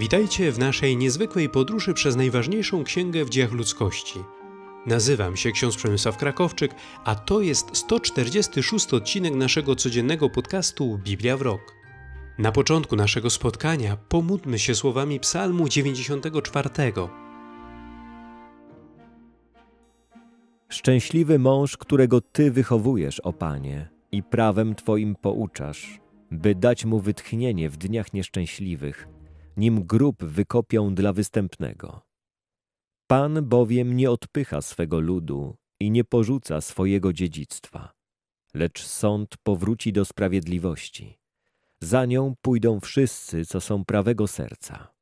Witajcie w naszej niezwykłej podróży przez najważniejszą księgę w dziejach ludzkości. Nazywam się ksiądz Przemysław Krakowczyk, a to jest 146 odcinek naszego codziennego podcastu Biblia w rok. Na początku naszego spotkania pomódmy się słowami Psalmu 94. Szczęśliwy mąż, którego Ty wychowujesz, o Panie, i prawem Twoim pouczasz, by dać mu wytchnienie w dniach nieszczęśliwych – nim grób wykopią dla występnego. Pan bowiem nie odpycha swego ludu i nie porzuca swojego dziedzictwa, lecz sąd powróci do sprawiedliwości. Za nią pójdą wszyscy, co są prawego serca.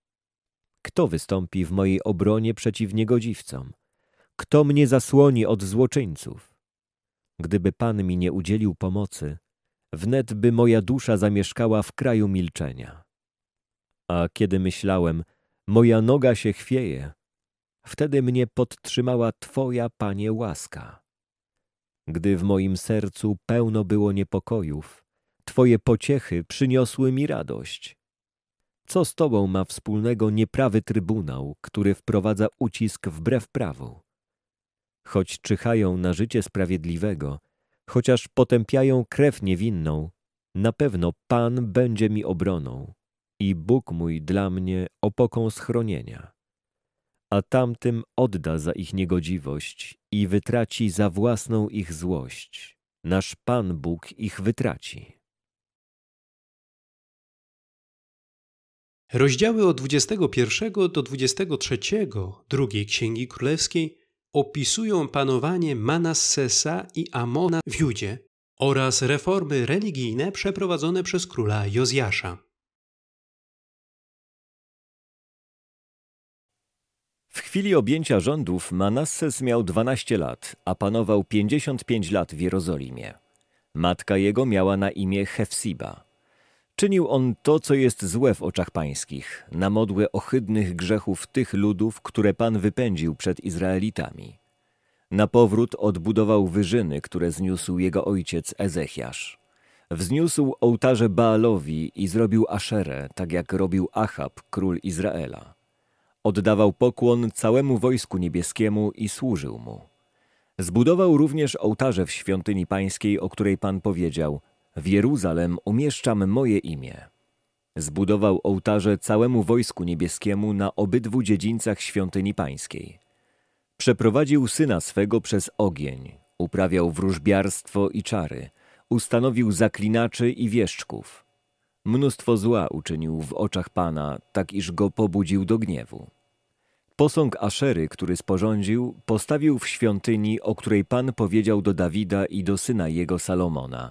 Kto wystąpi w mojej obronie przeciw niegodziwcom? Kto mnie zasłoni od złoczyńców? Gdyby Pan mi nie udzielił pomocy, wnet by moja dusza zamieszkała w kraju milczenia a kiedy myślałem, moja noga się chwieje, wtedy mnie podtrzymała Twoja, Panie, łaska. Gdy w moim sercu pełno było niepokojów, Twoje pociechy przyniosły mi radość. Co z Tobą ma wspólnego nieprawy trybunał, który wprowadza ucisk wbrew prawu? Choć czyhają na życie sprawiedliwego, chociaż potępiają krew niewinną, na pewno Pan będzie mi obroną i Bóg mój dla mnie opoką schronienia. A tamtym odda za ich niegodziwość i wytraci za własną ich złość. Nasz Pan Bóg ich wytraci. Rozdziały od 21 do 23 drugiej Księgi Królewskiej opisują panowanie Manassesa i Amona w Judzie oraz reformy religijne przeprowadzone przez króla Jozjasza. W chwili objęcia rządów Manasses miał 12 lat, a panował 55 lat w Jerozolimie. Matka jego miała na imię Hefsiba. Czynił on to, co jest złe w oczach pańskich, na modłę ohydnych grzechów tych ludów, które Pan wypędził przed Izraelitami. Na powrót odbudował wyżyny, które zniósł jego ojciec Ezechiasz. Wzniósł ołtarze Baalowi i zrobił Aszerę, tak jak robił Achab, król Izraela. Oddawał pokłon całemu wojsku niebieskiemu i służył mu. Zbudował również ołtarze w świątyni pańskiej, o której Pan powiedział: W Jeruzalem umieszczam moje imię. Zbudował ołtarze całemu wojsku niebieskiemu na obydwu dziedzińcach świątyni pańskiej. Przeprowadził syna swego przez ogień, uprawiał wróżbiarstwo i czary, ustanowił zaklinaczy i wieszczków. Mnóstwo zła uczynił w oczach Pana, tak iż go pobudził do gniewu. Posąg Aszery, który sporządził, postawił w świątyni, o której Pan powiedział do Dawida i do syna jego Salomona.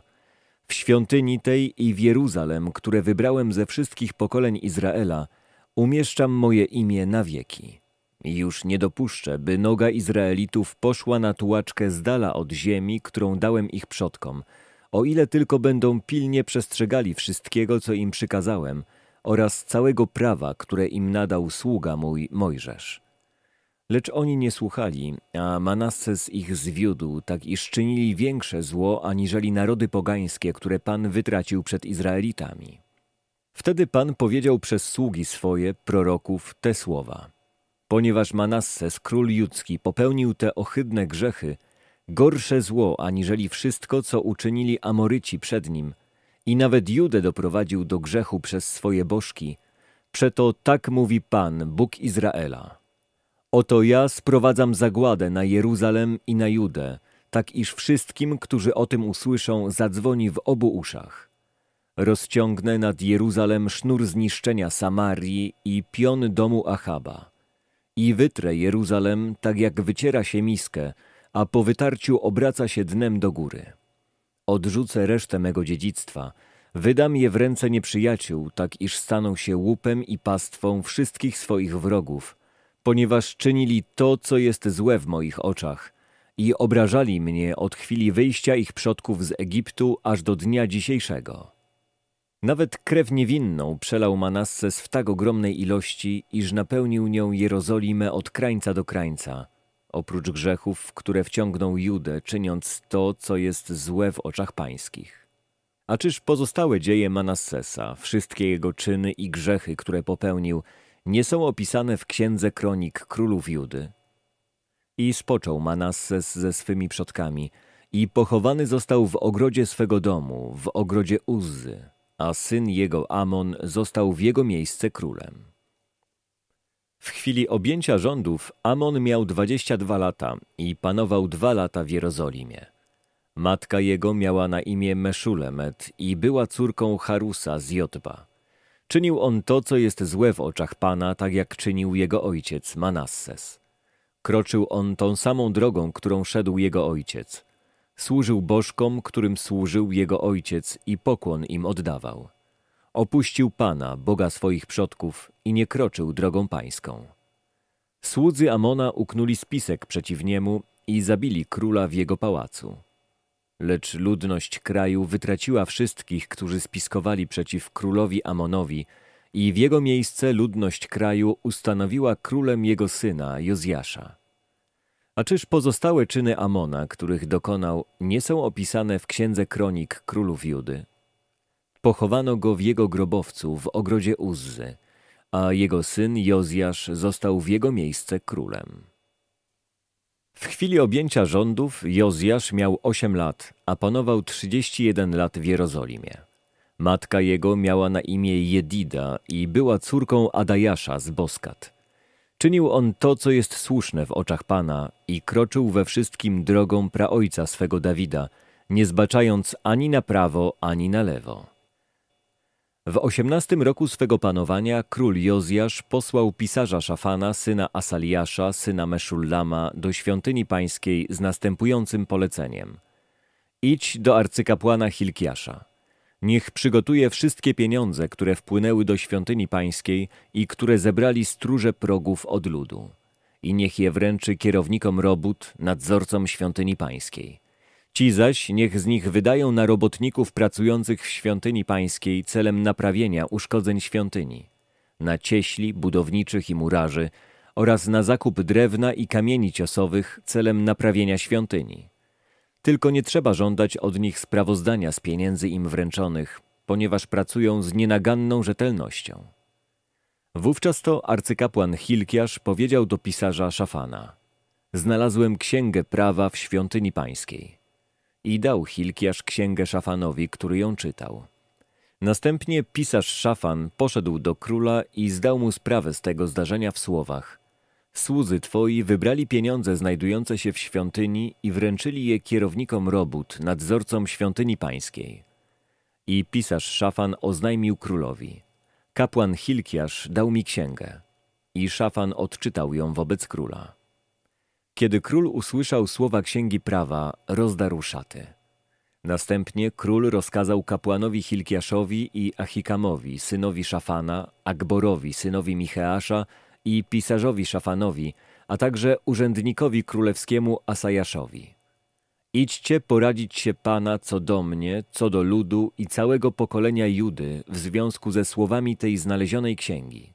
W świątyni tej i w Jeruzalem, które wybrałem ze wszystkich pokoleń Izraela, umieszczam moje imię na wieki. Już nie dopuszczę, by noga Izraelitów poszła na tułaczkę z dala od ziemi, którą dałem ich przodkom, o ile tylko będą pilnie przestrzegali wszystkiego, co im przykazałem – oraz całego prawa, które im nadał sługa mój Mojżesz. Lecz oni nie słuchali, a Manasses ich zwiódł, tak iż czynili większe zło aniżeli narody pogańskie, które Pan wytracił przed Izraelitami. Wtedy Pan powiedział przez sługi swoje, proroków, te słowa. Ponieważ Manasses, król judzki, popełnił te ohydne grzechy, gorsze zło aniżeli wszystko, co uczynili Amoryci przed nim – i nawet Judę doprowadził do grzechu przez swoje bożki. Przeto tak mówi Pan, Bóg Izraela. Oto ja sprowadzam zagładę na Jeruzalem i na Judę, tak iż wszystkim, którzy o tym usłyszą, zadzwoni w obu uszach. Rozciągnę nad Jeruzalem sznur zniszczenia Samarii i pion domu Achaba. I wytrę Jeruzalem, tak jak wyciera się miskę, a po wytarciu obraca się dnem do góry. Odrzucę resztę mego dziedzictwa, wydam je w ręce nieprzyjaciół, tak iż staną się łupem i pastwą wszystkich swoich wrogów, ponieważ czynili to, co jest złe w moich oczach i obrażali mnie od chwili wyjścia ich przodków z Egiptu aż do dnia dzisiejszego. Nawet krew niewinną przelał Manasses w tak ogromnej ilości, iż napełnił nią Jerozolimę od krańca do krańca – oprócz grzechów, które wciągnął Judę, czyniąc to, co jest złe w oczach pańskich. A czyż pozostałe dzieje Manassesa, wszystkie jego czyny i grzechy, które popełnił, nie są opisane w Księdze Kronik Królów Judy? I spoczął Manasses ze swymi przodkami i pochowany został w ogrodzie swego domu, w ogrodzie Uzzy, a syn jego Amon został w jego miejsce królem. W chwili objęcia rządów Amon miał 22 lata i panował dwa lata w Jerozolimie. Matka jego miała na imię Meszulemet i była córką Harusa z Jotba. Czynił on to, co jest złe w oczach Pana, tak jak czynił jego ojciec Manasses. Kroczył on tą samą drogą, którą szedł jego ojciec. Służył bożkom, którym służył jego ojciec i pokłon im oddawał. Opuścił Pana, Boga swoich przodków i nie kroczył drogą pańską. Słudzy Amona uknuli spisek przeciw niemu i zabili króla w jego pałacu. Lecz ludność kraju wytraciła wszystkich, którzy spiskowali przeciw królowi Amonowi i w jego miejsce ludność kraju ustanowiła królem jego syna Jozjasza. A czyż pozostałe czyny Amona, których dokonał, nie są opisane w Księdze Kronik Królów Judy? Pochowano go w jego grobowcu w ogrodzie Uzzy, a jego syn Jozjasz został w jego miejsce królem. W chwili objęcia rządów Jozjasz miał 8 lat, a panował 31 lat w Jerozolimie. Matka jego miała na imię Jedida i była córką Adajasza z Boskat. Czynił on to, co jest słuszne w oczach Pana i kroczył we wszystkim drogą praojca swego Dawida, nie zbaczając ani na prawo, ani na lewo. W osiemnastym roku swego panowania król Jozjasz posłał pisarza Szafana, syna Asaliasza, syna Meszullama, do świątyni pańskiej z następującym poleceniem. Idź do arcykapłana Hilkiasza. Niech przygotuje wszystkie pieniądze, które wpłynęły do świątyni pańskiej i które zebrali stróże progów od ludu. I niech je wręczy kierownikom robót, nadzorcom świątyni pańskiej Ci zaś niech z nich wydają na robotników pracujących w świątyni pańskiej celem naprawienia uszkodzeń świątyni, na cieśli, budowniczych i murarzy oraz na zakup drewna i kamieni ciosowych celem naprawienia świątyni. Tylko nie trzeba żądać od nich sprawozdania z pieniędzy im wręczonych, ponieważ pracują z nienaganną rzetelnością. Wówczas to arcykapłan Hilkiasz powiedział do pisarza Szafana: Znalazłem księgę prawa w świątyni pańskiej i dał Hilkiasz księgę Szafanowi, który ją czytał. Następnie pisarz Szafan poszedł do króla i zdał mu sprawę z tego zdarzenia w słowach. Słudzy twoi wybrali pieniądze znajdujące się w świątyni i wręczyli je kierownikom robót, nadzorcom świątyni pańskiej. I pisarz Szafan oznajmił królowi. Kapłan Hilkiasz dał mi księgę. I Szafan odczytał ją wobec króla. Kiedy król usłyszał słowa księgi prawa, rozdarł szaty. Następnie król rozkazał kapłanowi Hilkiaszowi i Achikamowi, synowi Szafana, Akborowi, synowi Micheasza i pisarzowi Szafanowi, a także urzędnikowi królewskiemu Asajaszowi. Idźcie poradzić się Pana co do mnie, co do ludu i całego pokolenia Judy w związku ze słowami tej znalezionej księgi.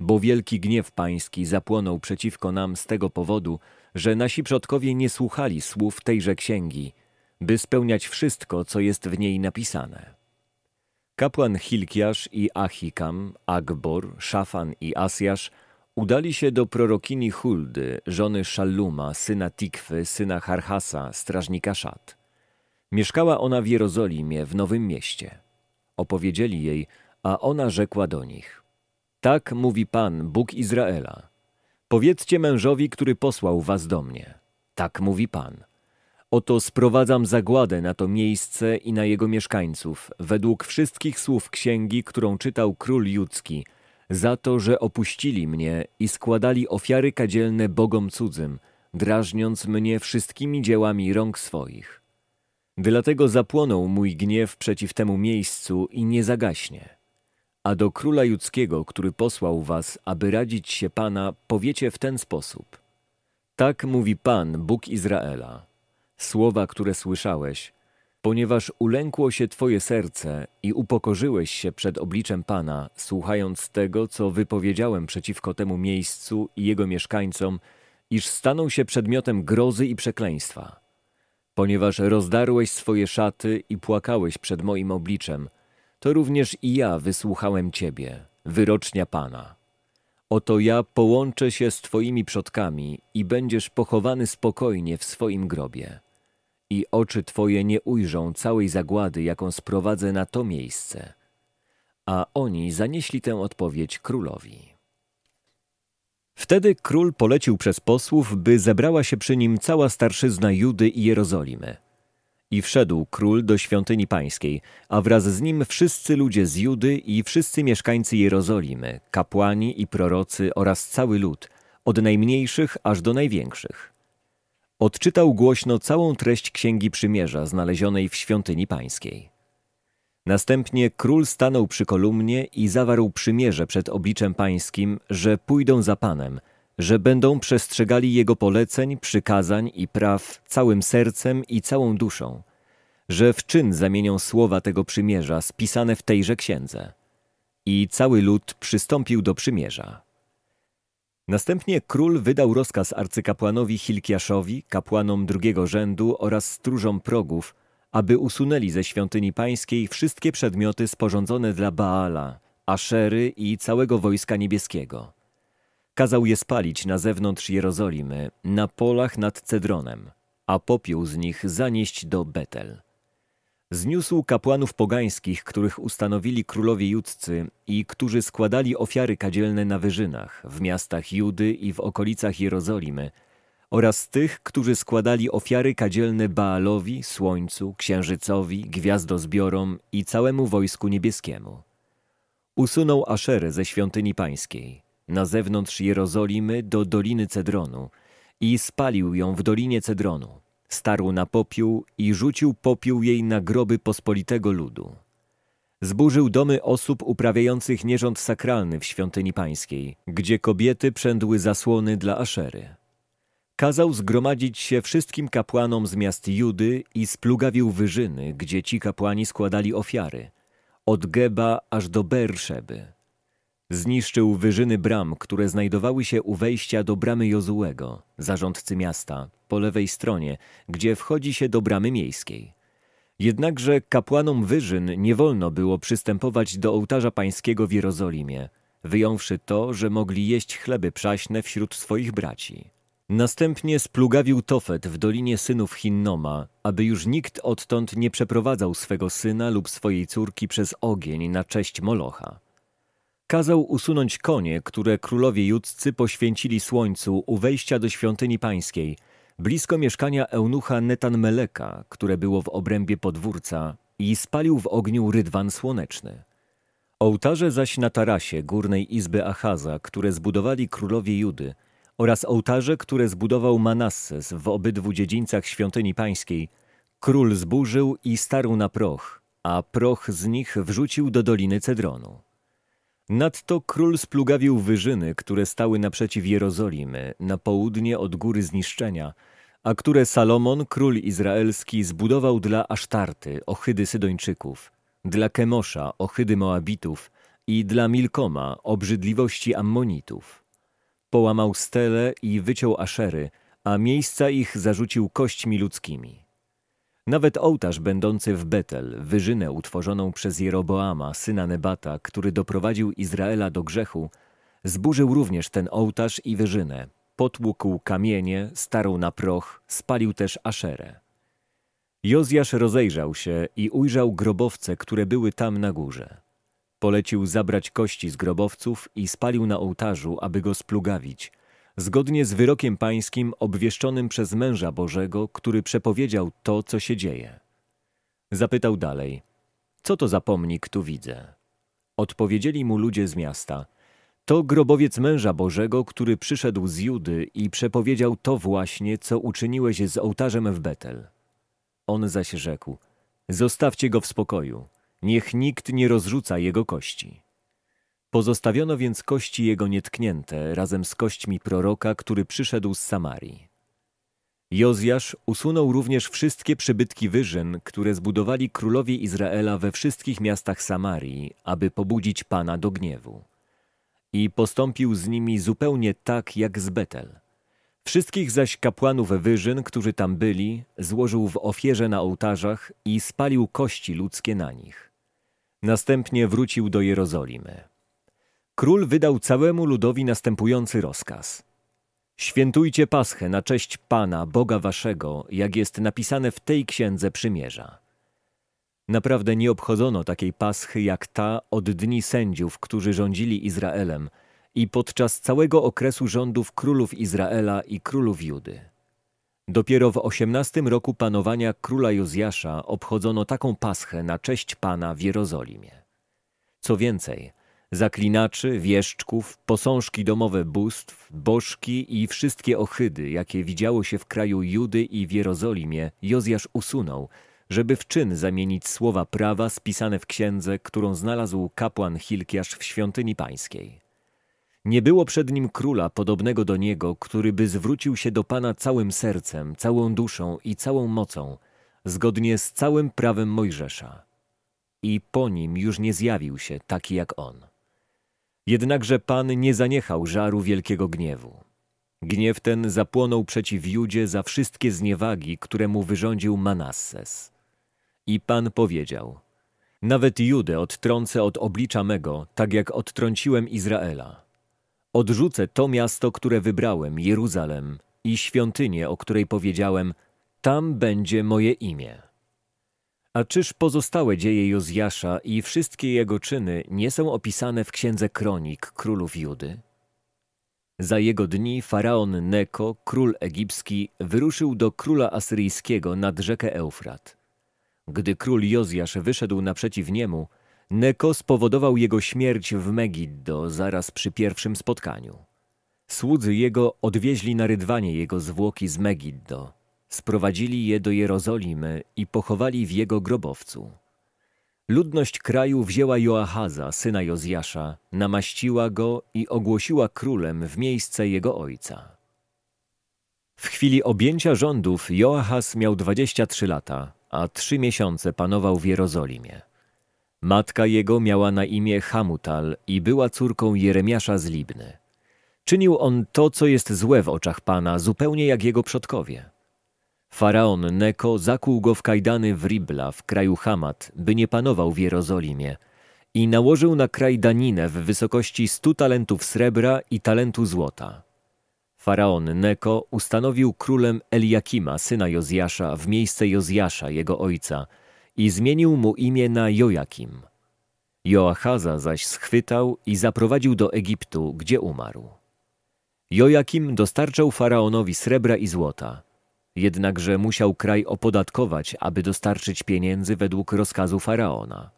Bo wielki gniew pański zapłonął przeciwko nam z tego powodu, że nasi przodkowie nie słuchali słów tejże księgi, by spełniać wszystko, co jest w niej napisane. Kapłan Hilkiasz i Achikam, Agbor, Szafan i Asjasz udali się do prorokini Huldy, żony Szalluma, syna Tikwy, syna Harhasa, strażnika Szat. Mieszkała ona w Jerozolimie, w Nowym Mieście. Opowiedzieli jej, a ona rzekła do nich – tak mówi Pan, Bóg Izraela. Powiedzcie mężowi, który posłał was do mnie. Tak mówi Pan. Oto sprowadzam zagładę na to miejsce i na jego mieszkańców, według wszystkich słów księgi, którą czytał król judzki, za to, że opuścili mnie i składali ofiary kadzielne bogom cudzym, drażniąc mnie wszystkimi dziełami rąk swoich. Dlatego zapłonął mój gniew przeciw temu miejscu i nie zagaśnie. A do króla judzkiego, który posłał was, aby radzić się Pana, powiecie w ten sposób. Tak mówi Pan, Bóg Izraela. Słowa, które słyszałeś, ponieważ ulękło się Twoje serce i upokorzyłeś się przed obliczem Pana, słuchając tego, co wypowiedziałem przeciwko temu miejscu i jego mieszkańcom, iż staną się przedmiotem grozy i przekleństwa. Ponieważ rozdarłeś swoje szaty i płakałeś przed moim obliczem, to również i ja wysłuchałem Ciebie, wyrocznia Pana. Oto ja połączę się z Twoimi przodkami i będziesz pochowany spokojnie w swoim grobie. I oczy Twoje nie ujrzą całej zagłady, jaką sprowadzę na to miejsce. A oni zanieśli tę odpowiedź królowi. Wtedy król polecił przez posłów, by zebrała się przy nim cała starszyzna Judy i Jerozolimy – i wszedł król do świątyni pańskiej, a wraz z nim wszyscy ludzie z Judy i wszyscy mieszkańcy Jerozolimy, kapłani i prorocy oraz cały lud, od najmniejszych aż do największych. Odczytał głośno całą treść Księgi Przymierza znalezionej w świątyni pańskiej. Następnie król stanął przy kolumnie i zawarł przymierze przed obliczem pańskim, że pójdą za Panem – że będą przestrzegali Jego poleceń, przykazań i praw całym sercem i całą duszą, że w czyn zamienią słowa tego przymierza spisane w tejże księdze. I cały lud przystąpił do przymierza. Następnie król wydał rozkaz arcykapłanowi Hilkiaszowi, kapłanom drugiego rzędu oraz stróżom progów, aby usunęli ze świątyni pańskiej wszystkie przedmioty sporządzone dla Baala, Aszery i całego wojska niebieskiego Kazał je spalić na zewnątrz Jerozolimy, na polach nad Cedronem, a popiół z nich zanieść do Betel. Zniósł kapłanów pogańskich, których ustanowili królowie judcy i którzy składali ofiary kadzielne na wyżynach, w miastach Judy i w okolicach Jerozolimy, oraz tych, którzy składali ofiary kadzielne Baalowi, Słońcu, Księżycowi, Gwiazdozbiorom i całemu wojsku niebieskiemu. Usunął Aszerę ze świątyni pańskiej – na zewnątrz Jerozolimy do Doliny Cedronu i spalił ją w Dolinie Cedronu. Starł na popiół i rzucił popiół jej na groby pospolitego ludu. Zburzył domy osób uprawiających nierząd sakralny w świątyni pańskiej, gdzie kobiety przędły zasłony dla Aszery. Kazał zgromadzić się wszystkim kapłanom z miast Judy i splugawił wyżyny, gdzie ci kapłani składali ofiary, od Geba aż do Berszeby. Zniszczył wyżyny bram, które znajdowały się u wejścia do bramy Jozułego, zarządcy miasta, po lewej stronie, gdzie wchodzi się do bramy miejskiej. Jednakże kapłanom wyżyn nie wolno było przystępować do ołtarza pańskiego w Jerozolimie, wyjąwszy to, że mogli jeść chleby przaśne wśród swoich braci. Następnie splugawił Tofet w dolinie synów Hinnoma, aby już nikt odtąd nie przeprowadzał swego syna lub swojej córki przez ogień na cześć Molocha kazał usunąć konie, które królowie judzcy poświęcili słońcu u wejścia do świątyni pańskiej, blisko mieszkania eunucha Meleka, które było w obrębie podwórca, i spalił w ogniu rydwan słoneczny. Ołtarze zaś na tarasie górnej izby Achaza, które zbudowali królowie Judy, oraz ołtarze, które zbudował Manasses w obydwu dziedzińcach świątyni pańskiej, król zburzył i starł na proch, a proch z nich wrzucił do Doliny Cedronu. Nadto król splugawił wyżyny, które stały naprzeciw Jerozolimy, na południe od góry zniszczenia, a które Salomon, król izraelski, zbudował dla Asztarty, ohydy Sydończyków, dla Kemosza, ohydy Moabitów i dla Milkoma, obrzydliwości Ammonitów. Połamał stele i wyciął Aszery, a miejsca ich zarzucił kośćmi ludzkimi. Nawet ołtarz będący w Betel, wyżynę utworzoną przez Jeroboama, syna Nebata, który doprowadził Izraela do grzechu, zburzył również ten ołtarz i wyżynę, potłukł kamienie, starł na proch, spalił też Aszerę. Jozjasz rozejrzał się i ujrzał grobowce, które były tam na górze. Polecił zabrać kości z grobowców i spalił na ołtarzu, aby go splugawić – zgodnie z wyrokiem pańskim obwieszczonym przez męża Bożego, który przepowiedział to, co się dzieje. Zapytał dalej, co to za pomnik tu widzę? Odpowiedzieli mu ludzie z miasta, to grobowiec męża Bożego, który przyszedł z Judy i przepowiedział to właśnie, co uczyniłeś z ołtarzem w Betel. On zaś rzekł, zostawcie go w spokoju, niech nikt nie rozrzuca jego kości. Pozostawiono więc kości jego nietknięte razem z kośćmi proroka, który przyszedł z Samarii. Jozjasz usunął również wszystkie przybytki wyżyn, które zbudowali królowie Izraela we wszystkich miastach Samarii, aby pobudzić Pana do gniewu. I postąpił z nimi zupełnie tak jak z Betel. Wszystkich zaś kapłanów wyżyn, którzy tam byli, złożył w ofierze na ołtarzach i spalił kości ludzkie na nich. Następnie wrócił do Jerozolimy król wydał całemu ludowi następujący rozkaz. Świętujcie Paschę na cześć Pana, Boga Waszego, jak jest napisane w tej księdze przymierza. Naprawdę nie obchodzono takiej Paschy jak ta od dni sędziów, którzy rządzili Izraelem i podczas całego okresu rządów królów Izraela i królów Judy. Dopiero w osiemnastym roku panowania króla Jozjasza obchodzono taką Paschę na cześć Pana w Jerozolimie. Co więcej, zaklinaczy, wieszczków, posążki domowe bóstw, bożki i wszystkie ohydy, jakie widziało się w kraju Judy i w Jerozolimie, Jozjasz usunął, żeby w czyn zamienić słowa prawa spisane w księdze, którą znalazł kapłan Hilkiasz w świątyni pańskiej. Nie było przed nim króla podobnego do niego, który by zwrócił się do Pana całym sercem, całą duszą i całą mocą, zgodnie z całym prawem Mojżesza. I po nim już nie zjawił się taki jak on. Jednakże Pan nie zaniechał żaru wielkiego gniewu. Gniew ten zapłonął przeciw Judzie za wszystkie zniewagi, które mu wyrządził Manasses. I Pan powiedział, nawet Judę odtrącę od oblicza mego, tak jak odtrąciłem Izraela. Odrzucę to miasto, które wybrałem, Jeruzalem i świątynię, o której powiedziałem, tam będzie moje imię. A czyż pozostałe dzieje Jozjasza i wszystkie jego czyny nie są opisane w księdze kronik królów Judy? Za jego dni faraon Neko, król egipski, wyruszył do króla asyryjskiego nad rzekę Eufrat. Gdy król Jozjasz wyszedł naprzeciw niemu, Neko spowodował jego śmierć w Megiddo zaraz przy pierwszym spotkaniu. Słudzy jego odwieźli na rydwanie jego zwłoki z Megiddo Sprowadzili je do Jerozolimy i pochowali w jego grobowcu. Ludność kraju wzięła Joachaza, syna Jozjasza, namaściła go i ogłosiła królem w miejsce jego ojca. W chwili objęcia rządów Joachaz miał 23 lata, a trzy miesiące panował w Jerozolimie. Matka jego miała na imię Hamutal i była córką Jeremiasza z Libny. Czynił on to, co jest złe w oczach Pana, zupełnie jak jego przodkowie. Faraon Neko zakuł go w kajdany w Ribla w kraju Hamat, by nie panował w Jerozolimie i nałożył na kraj daninę w wysokości stu talentów srebra i talentu złota. Faraon Neko ustanowił królem Eliakima, syna Jozjasza, w miejsce Jozjasza, jego ojca, i zmienił mu imię na Jojakim. Joachaza zaś schwytał i zaprowadził do Egiptu, gdzie umarł. Jojakim dostarczał faraonowi srebra i złota – jednakże musiał kraj opodatkować, aby dostarczyć pieniędzy według rozkazu faraona.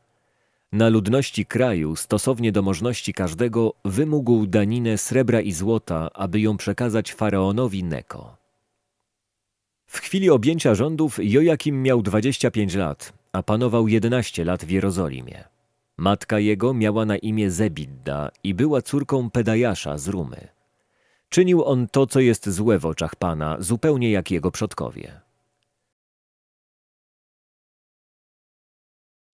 Na ludności kraju, stosownie do możności każdego, wymógł daninę srebra i złota, aby ją przekazać faraonowi Neko. W chwili objęcia rządów Jojakim miał 25 lat, a panował 11 lat w Jerozolimie. Matka jego miała na imię Zebidda i była córką Pedajasza z Rumy. Czynił on to, co jest złe w oczach Pana, zupełnie jak jego przodkowie.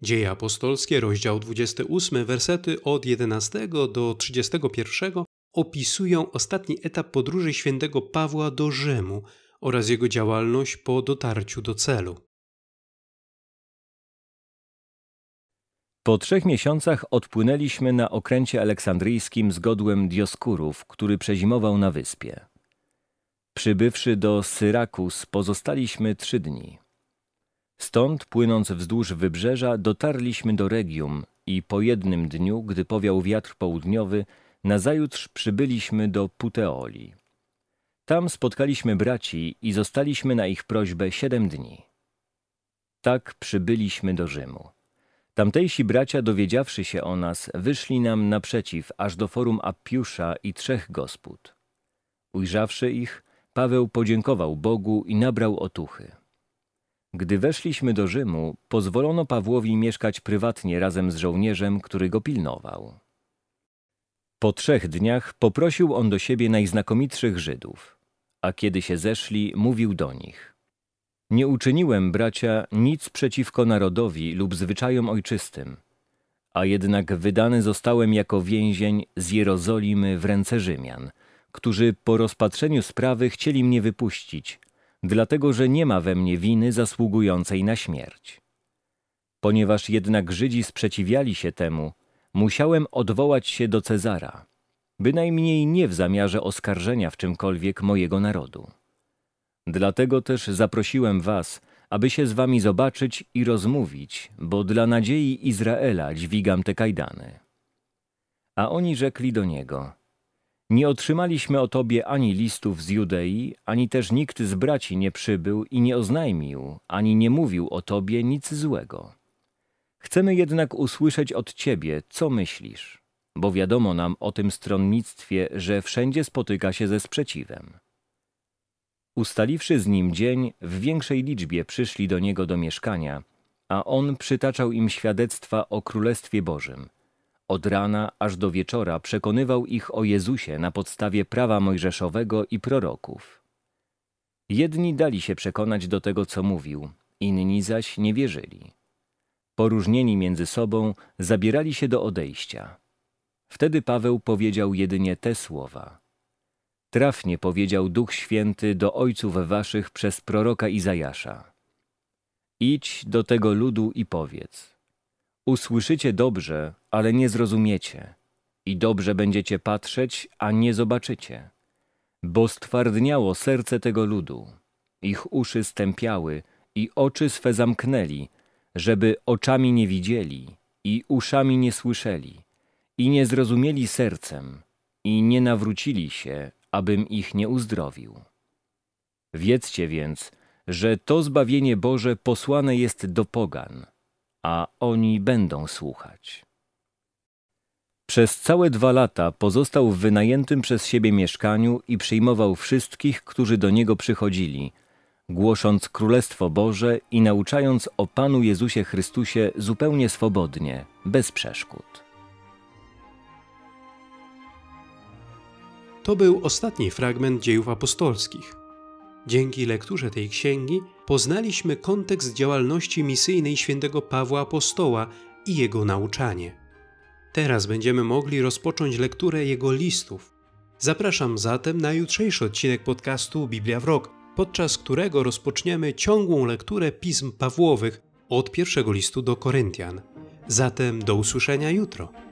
Dzieje apostolskie, rozdział 28, wersety od 11 do 31 opisują ostatni etap podróży świętego Pawła do Rzymu oraz jego działalność po dotarciu do celu. Po trzech miesiącach odpłynęliśmy na okręcie aleksandryjskim z godłem Dioskurów, który przezimował na wyspie. Przybywszy do Syrakus pozostaliśmy trzy dni. Stąd, płynąc wzdłuż wybrzeża, dotarliśmy do Regium i po jednym dniu, gdy powiał wiatr południowy, nazajutrz przybyliśmy do Puteoli. Tam spotkaliśmy braci i zostaliśmy na ich prośbę siedem dni. Tak przybyliśmy do Rzymu. Tamtejsi bracia, dowiedziawszy się o nas, wyszli nam naprzeciw, aż do forum Appiusza i trzech gospód. Ujrzawszy ich, Paweł podziękował Bogu i nabrał otuchy. Gdy weszliśmy do Rzymu, pozwolono Pawłowi mieszkać prywatnie razem z żołnierzem, który go pilnował. Po trzech dniach poprosił on do siebie najznakomitszych Żydów, a kiedy się zeszli, mówił do nich – nie uczyniłem, bracia, nic przeciwko narodowi lub zwyczajom ojczystym, a jednak wydany zostałem jako więzień z Jerozolimy w ręce Rzymian, którzy po rozpatrzeniu sprawy chcieli mnie wypuścić, dlatego że nie ma we mnie winy zasługującej na śmierć. Ponieważ jednak Żydzi sprzeciwiali się temu, musiałem odwołać się do Cezara, bynajmniej nie w zamiarze oskarżenia w czymkolwiek mojego narodu. Dlatego też zaprosiłem was, aby się z wami zobaczyć i rozmówić, bo dla nadziei Izraela dźwigam te kajdany. A oni rzekli do niego, nie otrzymaliśmy o tobie ani listów z Judei, ani też nikt z braci nie przybył i nie oznajmił, ani nie mówił o tobie nic złego. Chcemy jednak usłyszeć od ciebie, co myślisz, bo wiadomo nam o tym stronnictwie, że wszędzie spotyka się ze sprzeciwem. Ustaliwszy z nim dzień, w większej liczbie przyszli do niego do mieszkania, a on przytaczał im świadectwa o Królestwie Bożym. Od rana aż do wieczora przekonywał ich o Jezusie na podstawie prawa mojżeszowego i proroków. Jedni dali się przekonać do tego, co mówił, inni zaś nie wierzyli. Poróżnieni między sobą, zabierali się do odejścia. Wtedy Paweł powiedział jedynie te słowa – trafnie powiedział Duch Święty do ojców waszych przez proroka Izajasza. Idź do tego ludu i powiedz. Usłyszycie dobrze, ale nie zrozumiecie. I dobrze będziecie patrzeć, a nie zobaczycie. Bo stwardniało serce tego ludu. Ich uszy stępiały i oczy swe zamknęli, żeby oczami nie widzieli i uszami nie słyszeli i nie zrozumieli sercem i nie nawrócili się, abym ich nie uzdrowił. Wiedzcie więc, że to zbawienie Boże posłane jest do pogan, a oni będą słuchać. Przez całe dwa lata pozostał w wynajętym przez siebie mieszkaniu i przyjmował wszystkich, którzy do niego przychodzili, głosząc Królestwo Boże i nauczając o Panu Jezusie Chrystusie zupełnie swobodnie, bez przeszkód. To był ostatni fragment dziejów apostolskich. Dzięki lekturze tej księgi poznaliśmy kontekst działalności misyjnej świętego Pawła Apostoła i jego nauczanie. Teraz będziemy mogli rozpocząć lekturę jego listów. Zapraszam zatem na jutrzejszy odcinek podcastu Biblia w Rok, podczas którego rozpoczniemy ciągłą lekturę pism Pawłowych od pierwszego listu do Koryntian. Zatem do usłyszenia jutro.